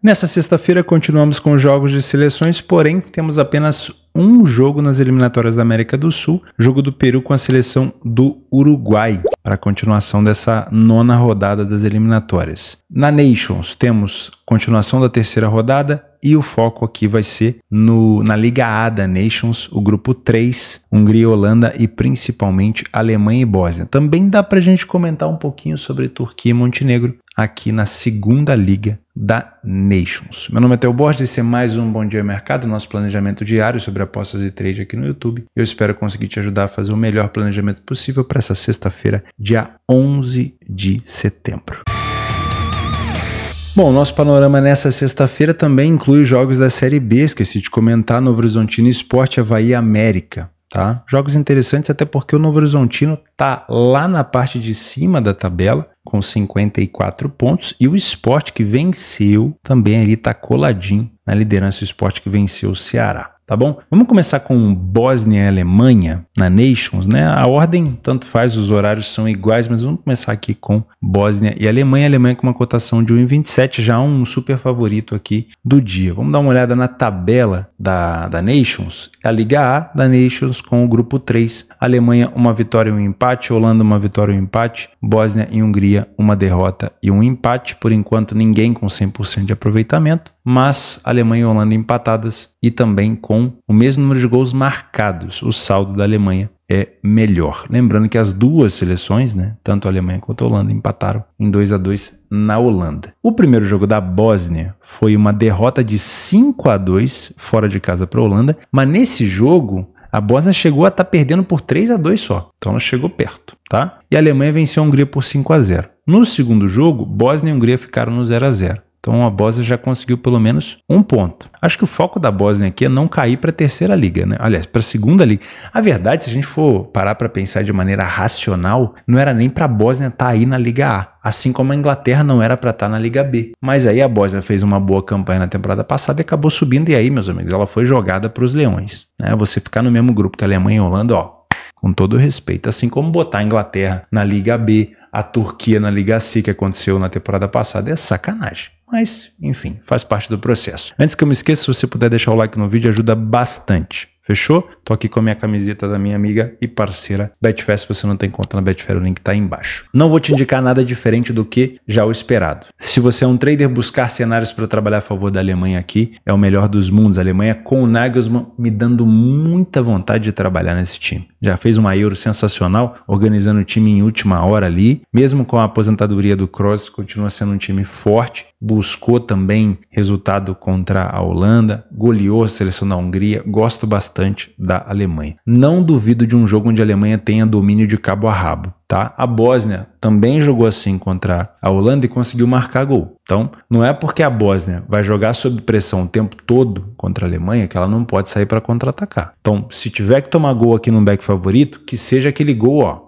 Nessa sexta-feira continuamos com jogos de seleções, porém temos apenas um jogo nas eliminatórias da América do Sul, jogo do Peru com a seleção do Uruguai, para a continuação dessa nona rodada das eliminatórias. Na Nations temos continuação da terceira rodada e o foco aqui vai ser no, na Liga A da Nations, o grupo 3, Hungria, Holanda e principalmente Alemanha e Bósnia. Também dá para a gente comentar um pouquinho sobre Turquia e Montenegro aqui na segunda liga da Nations. Meu nome é Theo Borges, esse é mais um Bom Dia Mercado, nosso planejamento diário sobre apostas e trade aqui no YouTube. Eu espero conseguir te ajudar a fazer o melhor planejamento possível para essa sexta-feira, dia 11 de setembro. Bom, nosso panorama nessa sexta-feira também inclui jogos da Série B, esqueci de comentar, Novo Horizontino Esporte, Havaí América. Tá? Jogos interessantes até porque o Novo Horizontino tá lá na parte de cima da tabela, com 54 pontos e o esporte que venceu também ali está coladinho na liderança, o esporte que venceu o Ceará tá bom? Vamos começar com Bósnia e Alemanha na Nations, né? A ordem tanto faz, os horários são iguais, mas vamos começar aqui com Bósnia e Alemanha. Alemanha com uma cotação de 1,27, já um super favorito aqui do dia. Vamos dar uma olhada na tabela da, da Nations. A Liga A da Nations com o grupo 3. Alemanha uma vitória e um empate, Holanda uma vitória e um empate, Bósnia e Hungria uma derrota e um empate. Por enquanto ninguém com 100% de aproveitamento mas Alemanha e Holanda empatadas e também com o mesmo número de gols marcados. O saldo da Alemanha é melhor. Lembrando que as duas seleções, né, tanto a Alemanha quanto a Holanda, empataram em 2 a 2 na Holanda. O primeiro jogo da Bósnia foi uma derrota de 5 a 2 fora de casa para a Holanda, mas nesse jogo a Bósnia chegou a estar tá perdendo por 3 a 2 só, então ela chegou perto, tá? E a Alemanha venceu a Hungria por 5 a 0. No segundo jogo, Bósnia e Hungria ficaram no 0 a 0. Então a Bósnia já conseguiu pelo menos um ponto. Acho que o foco da Bósnia aqui é não cair para a terceira liga, né? Aliás, para a segunda liga. A verdade, se a gente for parar para pensar de maneira racional, não era nem para a Bósnia estar tá aí na Liga A, assim como a Inglaterra não era para estar tá na Liga B. Mas aí a Bósnia fez uma boa campanha na temporada passada e acabou subindo. E aí, meus amigos, ela foi jogada para os leões. Né? Você ficar no mesmo grupo que a Alemanha e a Holanda, ó, com todo respeito. Assim como botar a Inglaterra na Liga B, a Turquia na Liga C que aconteceu na temporada passada é sacanagem. Mas, enfim, faz parte do processo. Antes que eu me esqueça, se você puder deixar o like no vídeo, ajuda bastante. Fechou? Tô aqui com a minha camiseta da minha amiga e parceira Betfair. Se você não tem tá conta na Betfair, o link tá aí embaixo. Não vou te indicar nada diferente do que já o esperado. Se você é um trader, buscar cenários para trabalhar a favor da Alemanha aqui é o melhor dos mundos. A Alemanha com o Nagelsmann me dando muita vontade de trabalhar nesse time. Já fez uma Euro sensacional, organizando o time em última hora ali. Mesmo com a aposentadoria do Cross, continua sendo um time forte buscou também resultado contra a Holanda, goleou a seleção da Hungria, gosto bastante da Alemanha. Não duvido de um jogo onde a Alemanha tenha domínio de cabo a rabo, tá? A Bósnia também jogou assim contra a Holanda e conseguiu marcar gol. Então, não é porque a Bósnia vai jogar sob pressão o tempo todo contra a Alemanha que ela não pode sair para contra-atacar. Então, se tiver que tomar gol aqui no back favorito, que seja aquele gol, ó,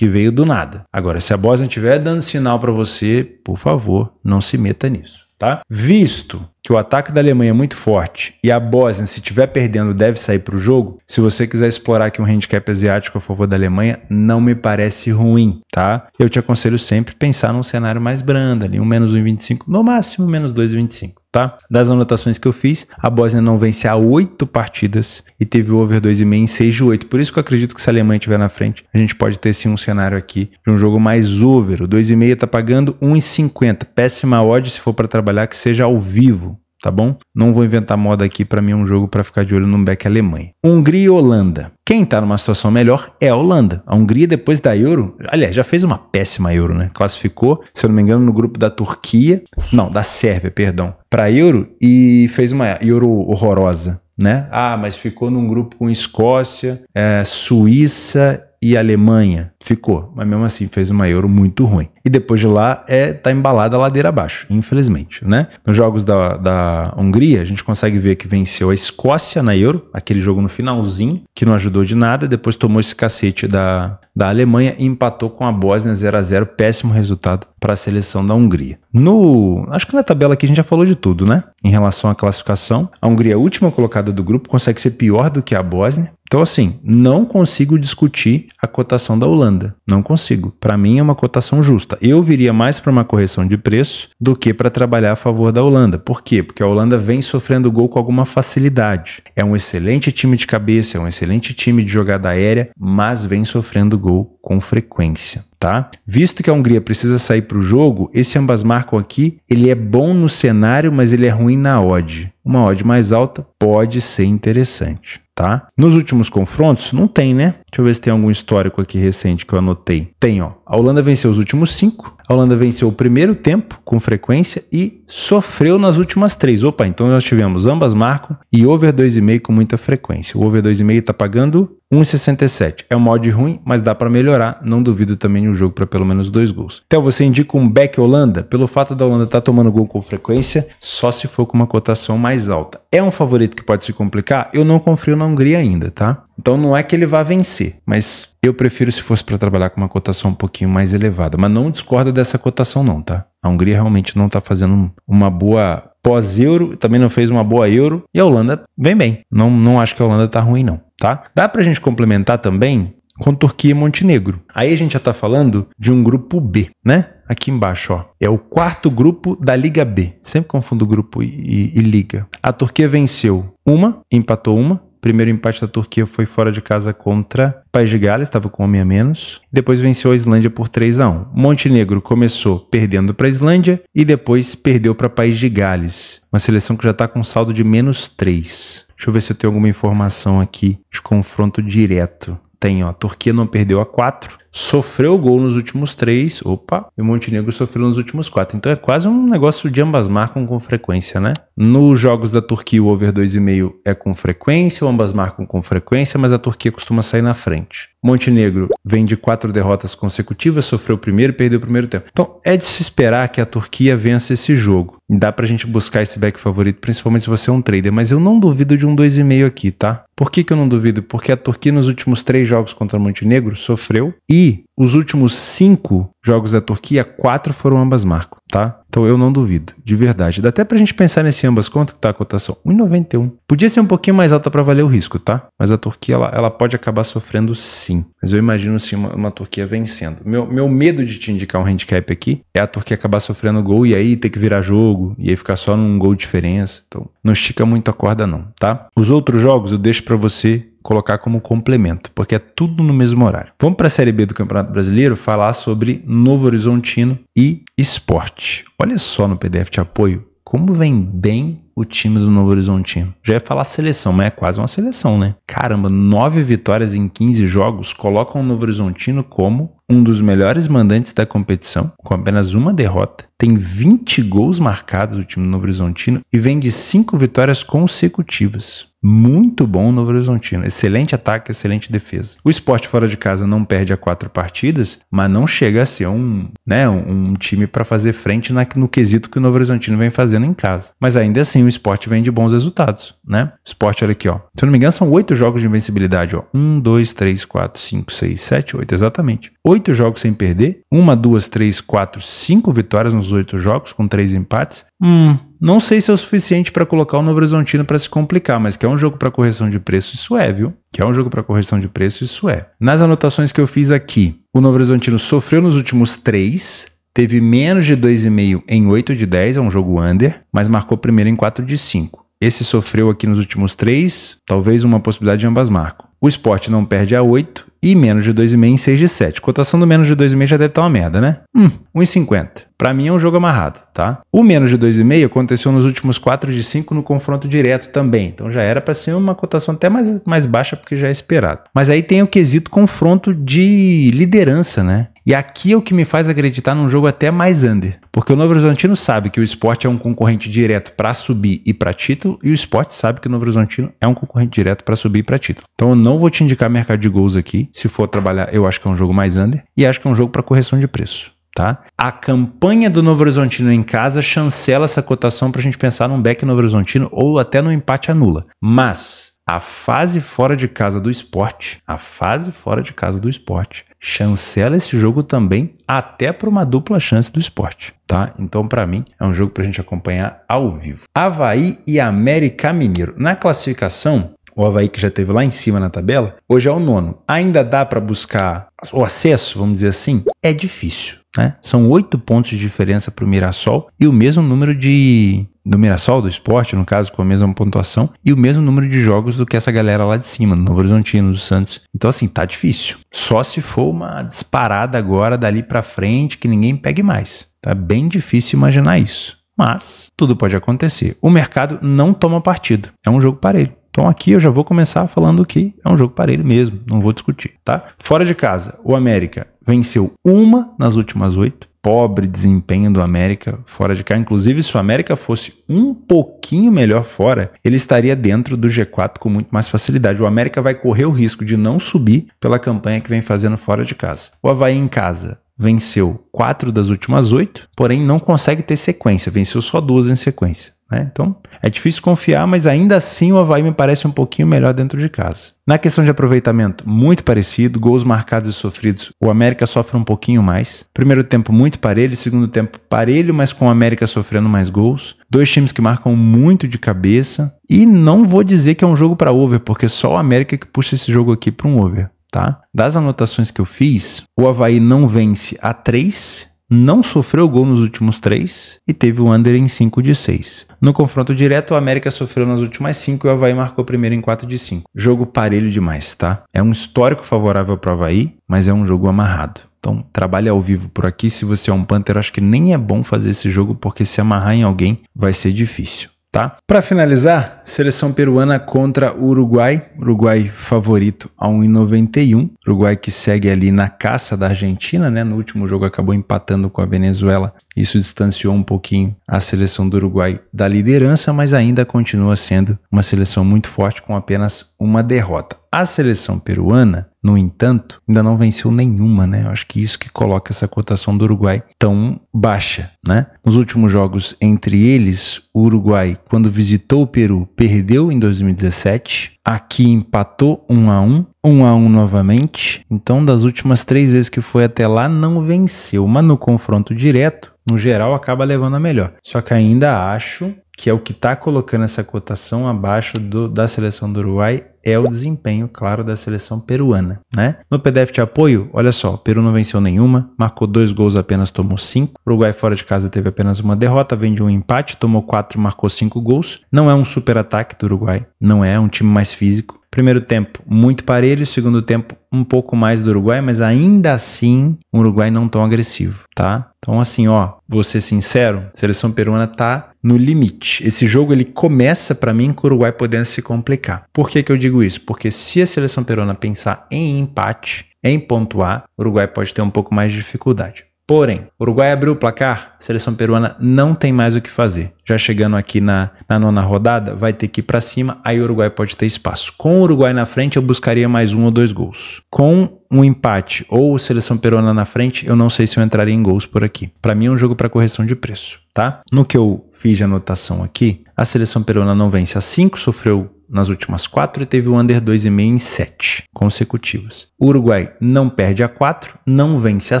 que veio do nada. Agora, se a Bosnia estiver dando sinal para você, por favor, não se meta nisso. Tá? Visto que o ataque da Alemanha é muito forte e a Bósnia, se estiver perdendo, deve sair para o jogo, se você quiser explorar aqui um handicap asiático a favor da Alemanha, não me parece ruim, tá? Eu te aconselho sempre pensar num cenário mais brando ali, um menos 1,25, no máximo menos 2,25 tá? Das anotações que eu fiz, a Bósnia não vence há oito partidas e teve o over 2,5 em 6 de 8. Por isso que eu acredito que se a Alemanha estiver na frente, a gente pode ter sim um cenário aqui de um jogo mais over. O 2,5 tá pagando 1,50. Péssima odd se for para trabalhar que seja ao vivo tá bom? Não vou inventar moda aqui, para mim é um jogo para ficar de olho no back Alemanha. Hungria e Holanda. Quem tá numa situação melhor é a Holanda. A Hungria depois da Euro, aliás, já fez uma péssima Euro, né? Classificou, se eu não me engano, no grupo da Turquia, não, da Sérvia, perdão, para Euro e fez uma Euro horrorosa. Né? Ah, mas ficou num grupo com Escócia, é, Suíça e Alemanha ficou, mas mesmo assim fez uma euro muito ruim. E depois de lá é tá embalada a ladeira abaixo, infelizmente, né? Nos jogos da, da Hungria, a gente consegue ver que venceu a Escócia na euro, aquele jogo no finalzinho, que não ajudou de nada, depois tomou esse cacete da, da Alemanha e empatou com a Bósnia 0 a 0 péssimo resultado para a seleção da Hungria. No, acho que na tabela aqui a gente já falou de tudo, né? Em relação à classificação, a Hungria, é última colocada do grupo, consegue ser pior do que a Bósnia. Então assim, não consigo discutir a cotação da Holanda demanda. Não consigo. Para mim é uma cotação justa. Eu viria mais para uma correção de preço do que para trabalhar a favor da Holanda. Por quê? Porque a Holanda vem sofrendo gol com alguma facilidade. É um excelente time de cabeça, é um excelente time de jogada aérea, mas vem sofrendo gol com frequência tá? Visto que a Hungria precisa sair para o jogo, esse ambas marcam aqui, ele é bom no cenário, mas ele é ruim na odd. Uma odd mais alta pode ser interessante. Tá? Nos últimos confrontos, não tem, né? Deixa eu ver se tem algum histórico aqui recente que eu anotei. Tem, ó. A Holanda venceu os últimos cinco, a Holanda venceu o primeiro tempo com frequência e sofreu nas últimas três. Opa, então nós tivemos ambas marcam e over 2,5 com muita frequência. O over 2,5 está pagando 1,67. É um mod ruim, mas dá para melhorar. Não duvido também um jogo para pelo menos dois gols. Então você indica um back Holanda? Pelo fato da Holanda estar tá tomando gol com frequência, só se for com uma cotação mais alta. É um favorito que pode se complicar? Eu não confio na Hungria ainda, tá? Então não é que ele vá vencer, mas eu prefiro se fosse para trabalhar com uma cotação um pouquinho mais elevada, mas não discorda dessa cotação não, tá? A Hungria realmente não está fazendo uma boa pós-euro, também não fez uma boa euro e a Holanda vem bem. Não, não acho que a Holanda está ruim não, tá? Dá para a gente complementar também com Turquia e Montenegro. Aí a gente já está falando de um grupo B, né? Aqui embaixo, ó. É o quarto grupo da Liga B. Sempre confundo grupo e, e, e liga. A Turquia venceu uma, empatou uma, primeiro empate da Turquia foi fora de casa contra País de Gales, estava com homem a menos. Depois venceu a Islândia por 3 a 1. Montenegro começou perdendo para a Islândia e depois perdeu para País de Gales, uma seleção que já está com saldo de menos 3. Deixa eu ver se eu tenho alguma informação aqui de confronto direto. Tem, ó, a Turquia não perdeu a 4, sofreu gol nos últimos três, opa, e o Montenegro sofreu nos últimos quatro. Então é quase um negócio de ambas marcam com frequência, né? Nos jogos da Turquia, o over 2,5 é com frequência, ambas marcam com frequência, mas a Turquia costuma sair na frente. Montenegro vem de quatro derrotas consecutivas, sofreu o primeiro e perdeu o primeiro tempo. Então é de se esperar que a Turquia vença esse jogo. Dá pra gente buscar esse back favorito, principalmente se você é um trader, mas eu não duvido de um 2,5 aqui, tá? Por que, que eu não duvido? Porque a Turquia nos últimos três jogos contra o Montenegro sofreu e e os últimos cinco jogos da Turquia, quatro foram ambas marcas, tá? Então eu não duvido, de verdade. Dá até pra gente pensar nesse ambas, quanto que tá a cotação? 1,91. Podia ser um pouquinho mais alta para valer o risco, tá? Mas a Turquia, ela, ela pode acabar sofrendo sim. Mas eu imagino sim uma, uma, Turquia vencendo. Meu, meu medo de te indicar um handicap aqui é a Turquia acabar sofrendo gol e aí ter que virar jogo e aí ficar só num gol de diferença. Então não estica muito a corda não, tá? Os outros jogos eu deixo para você colocar como complemento, porque é tudo no mesmo horário. Vamos para a Série B do Campeonato Brasileiro falar sobre Novo Horizontino e esporte. Olha só no PDF de apoio como vem bem o time do Novo Horizontino. Já ia falar seleção, mas é quase uma seleção, né? Caramba, nove vitórias em 15 jogos colocam o Novo Horizontino como um dos melhores mandantes da competição, com apenas uma derrota. Tem 20 gols marcados o time do Novo Horizontino e vem de cinco vitórias consecutivas. Muito bom o Novo Horizontino. Excelente ataque, excelente defesa. O esporte fora de casa não perde a quatro partidas, mas não chega a ser um, né, um, time para fazer frente na, no quesito que o Novo Horizontino vem fazendo em casa. Mas ainda assim, assim o esporte vem de bons resultados, né? Esporte, olha aqui, ó. Se eu não me engano, são oito jogos de invencibilidade, ó. Um, dois, três, quatro, cinco, seis, sete, oito, exatamente. Oito jogos sem perder. Uma, duas, três, quatro, cinco vitórias nos oito jogos, com três empates. Hum, não sei se é o suficiente para colocar o Novo Horizontino para se complicar, mas que é um jogo para correção de preço, isso é, viu? Que é um jogo para correção de preço, isso é. Nas anotações que eu fiz aqui, o Novo Horizontino sofreu nos últimos três, Teve menos de 2,5 em 8 de 10, é um jogo under, mas marcou primeiro em 4 de 5. Esse sofreu aqui nos últimos 3, talvez uma possibilidade de ambas marcam. O esporte não perde a 8 e menos de 2,5 em 6 de 7. Cotação do menos de 2,5 já deve estar uma merda, né? Hum, 1,50. Para mim é um jogo amarrado, tá? O menos de 2,5 aconteceu nos últimos 4 de 5 no confronto direto também. Então já era para ser uma cotação até mais, mais baixa porque já é esperado. Mas aí tem o quesito confronto de liderança, né? E aqui é o que me faz acreditar num jogo até mais under. Porque o Novo Horizontino sabe que o esporte é um concorrente direto para subir e para título, e o esporte sabe que o Novo Horizontino é um concorrente direto para subir e para título. Então eu não vou te indicar mercado de gols aqui. Se for trabalhar, eu acho que é um jogo mais under, e acho que é um jogo para correção de preço. Tá? A campanha do Novo Horizontino em casa chancela essa cotação para a gente pensar num back Novo Horizontino ou até no empate anula. Mas a fase fora de casa do esporte, a fase fora de casa do esporte, chancela esse jogo também até para uma dupla chance do esporte, tá? Então, para mim, é um jogo para a gente acompanhar ao vivo. Havaí e América Mineiro. Na classificação, o Havaí que já teve lá em cima na tabela, hoje é o nono. Ainda dá para buscar o acesso, vamos dizer assim? É difícil. Né? São oito pontos de diferença para o Mirassol e o mesmo número de. do Mirassol, do esporte, no caso, com a mesma pontuação, e o mesmo número de jogos do que essa galera lá de cima, no Novo Horizontino, do Santos. Então, assim, tá difícil. Só se for uma disparada agora dali para frente que ninguém pegue mais. Tá bem difícil imaginar isso. Mas tudo pode acontecer. O mercado não toma partido. É um jogo parelho. Então aqui eu já vou começar falando que é um jogo parelho mesmo, não vou discutir, tá? Fora de casa, o América venceu uma nas últimas oito. Pobre desempenho do América fora de casa. Inclusive, se o América fosse um pouquinho melhor fora, ele estaria dentro do G4 com muito mais facilidade. O América vai correr o risco de não subir pela campanha que vem fazendo fora de casa. O Havaí em casa venceu quatro das últimas oito, porém não consegue ter sequência, venceu só duas em sequência. Né? Então é difícil confiar, mas ainda assim o Havaí me parece um pouquinho melhor dentro de casa. Na questão de aproveitamento, muito parecido, gols marcados e sofridos, o América sofre um pouquinho mais. Primeiro tempo muito parelho, segundo tempo parelho, mas com o América sofrendo mais gols. Dois times que marcam muito de cabeça e não vou dizer que é um jogo para over, porque só o América que puxa esse jogo aqui para um over tá? Das anotações que eu fiz, o Havaí não vence a 3, não sofreu gol nos últimos 3 e teve o under em 5 de 6. No confronto direto, o América sofreu nas últimas 5 e o Havaí marcou primeiro em 4 de 5. Jogo parelho demais, tá? É um histórico favorável para o Havaí, mas é um jogo amarrado. Então, trabalhe ao vivo por aqui. Se você é um Panther, acho que nem é bom fazer esse jogo, porque se amarrar em alguém vai ser difícil tá? Para finalizar, seleção peruana contra o Uruguai, Uruguai favorito a 1,91, Uruguai que segue ali na caça da Argentina, né? No último jogo acabou empatando com a Venezuela isso distanciou um pouquinho a seleção do Uruguai da liderança, mas ainda continua sendo uma seleção muito forte com apenas uma derrota. A seleção peruana, no entanto, ainda não venceu nenhuma, né? Eu acho que isso que coloca essa cotação do Uruguai tão baixa, né? Nos últimos jogos, entre eles, o Uruguai, quando visitou o Peru, perdeu em 2017, Aqui empatou 1 a 1, 1 a 1 novamente. Então, das últimas três vezes que foi até lá, não venceu. Mas no confronto direto, no geral, acaba levando a melhor. Só que ainda acho que é o que está colocando essa cotação abaixo do, da seleção do Uruguai, é o desempenho, claro, da seleção peruana, né? No PDF de apoio, olha só, o Peru não venceu nenhuma, marcou dois gols apenas, tomou cinco. O Uruguai fora de casa teve apenas uma derrota, vem de um empate, tomou quatro, marcou cinco gols. Não é um super ataque do Uruguai, não é, é um time mais físico Primeiro tempo muito parelho, segundo tempo um pouco mais do Uruguai, mas ainda assim o Uruguai não tão agressivo, tá? Então assim, ó, vou ser sincero, a seleção peruana tá no limite. Esse jogo ele começa para mim com o Uruguai podendo se complicar. Por que que eu digo isso? Porque se a seleção peruana pensar em empate, em pontuar, o Uruguai pode ter um pouco mais de dificuldade. Porém, Uruguai abriu o placar, a seleção peruana não tem mais o que fazer. Já chegando aqui na, na nona rodada, vai ter que ir para cima, aí o Uruguai pode ter espaço. Com o Uruguai na frente, eu buscaria mais um ou dois gols. Com um empate ou seleção peruana na frente, eu não sei se eu entraria em gols por aqui. Para mim é um jogo para correção de preço, tá? No que eu fiz de anotação aqui, a seleção peruana não vence a 5, sofreu nas últimas quatro e teve o under 2,5 em sete consecutivas. O Uruguai não perde a quatro, não vence a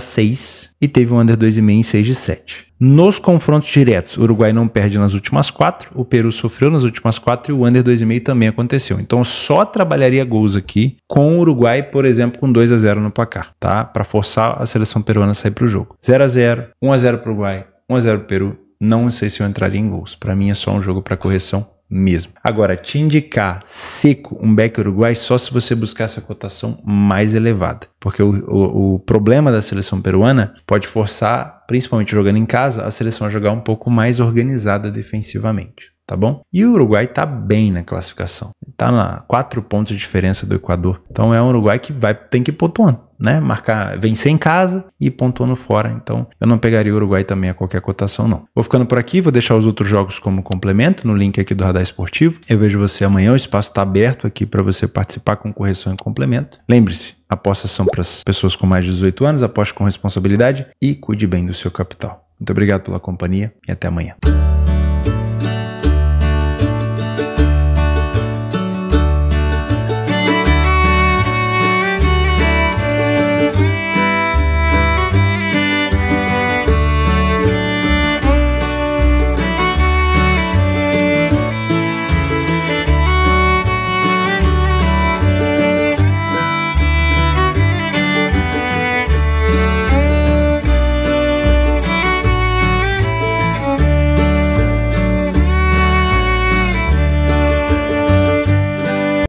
seis e teve um under 2,5 em seis de sete. Nos confrontos diretos, o Uruguai não perde nas últimas quatro, o Peru sofreu nas últimas quatro e o under 2,5 também aconteceu. Então só trabalharia gols aqui com o Uruguai, por exemplo, com 2 a 0 no placar, tá? Para forçar a seleção peruana a sair para o jogo. 0 a 0, 1 a 0 para o Uruguai, 1 a 0 para o Peru. Não sei se eu entraria em gols. Para mim é só um jogo para correção mesmo. Agora, te indicar seco um back uruguai só se você buscar essa cotação mais elevada, porque o, o, o problema da seleção peruana pode forçar, principalmente jogando em casa, a seleção a jogar um pouco mais organizada defensivamente tá bom? E o Uruguai está bem na classificação, está na quatro pontos de diferença do Equador. Então é um Uruguai que vai tem que ir pontuando, né? Marcar, vencer em casa e pontuando fora. Então eu não pegaria o Uruguai também a qualquer cotação, não. Vou ficando por aqui, vou deixar os outros jogos como complemento no link aqui do Radar Esportivo. Eu vejo você amanhã, o espaço está aberto aqui para você participar com correção e complemento. Lembre-se, apostas são para as pessoas com mais de 18 anos, aposte com responsabilidade e cuide bem do seu capital. Muito obrigado pela companhia e até amanhã.